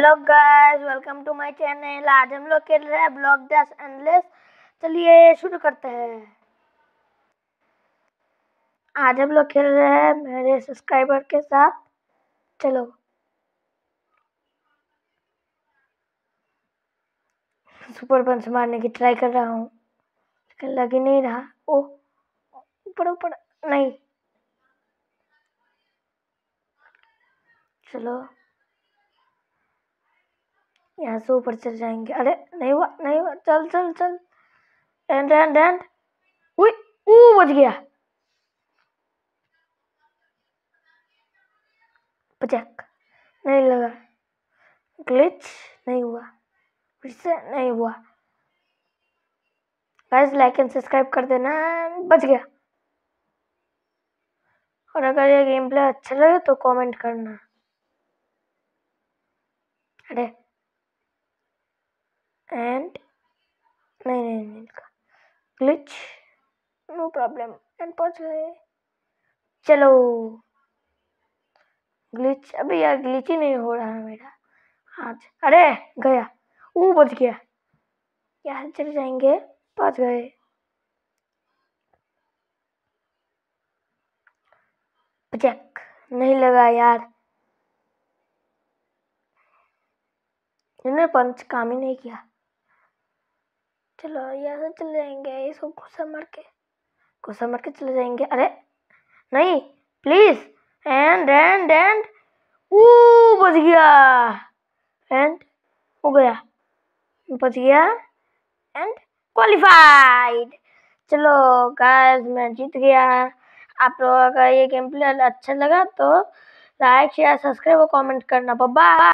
hello guys welcome to my channel आज हम लोग खेल रहे हैं ब्लॉक डैश एंडलेस चलिए शुरू करते हैं आज हम लोग खेल रहे हैं मेरे सब्सक्राइबर के साथ चलो सुपर पंच मारने की ट्राई कर रहा हूँ लेकिन लग ही नहीं रहा ओ ऊपर ऊपर नहीं चलो यहाँ से ऊपर चल जाएंगे अरे नहीं हुआ नहीं हुआ चल चल चल एंड एंड एंड उई बच गया पचक नहीं लगा ग्लिच नहीं हुआ फिर से नहीं हुआ गाइस लाइक एंड सब्सक्राइब कर देना बच गया और अगर ये गेम प्ले अच्छा लगे तो कमेंट करना एंड नहीं नहीं नहीं ग्लिच नो प्रॉब्लम एंड पहुंच गए चलो ग्लिच अभी यार ग्लिच ही नहीं हो रहा मेरा आज अरे गया वो बच गया यार चले जाएंगे पहुंच गए चेक नहीं लगा यार पंच काम ही नहीं किया चलो यहाँ से चले जाएंगे इसको गुस्सा मार के गुस्सा मार के चले जाएंगे अरे नहीं प्लीज एंड एंड एंड वो बच गया एंड हो गया बच गया एंड क्वालिफाइड चलो गाइस मैं जीत गया आप लोगों का ये गेम प्ले अच्छा लगा तो लाइक शेयर सब्सक्राइब और कमेंट करना बाय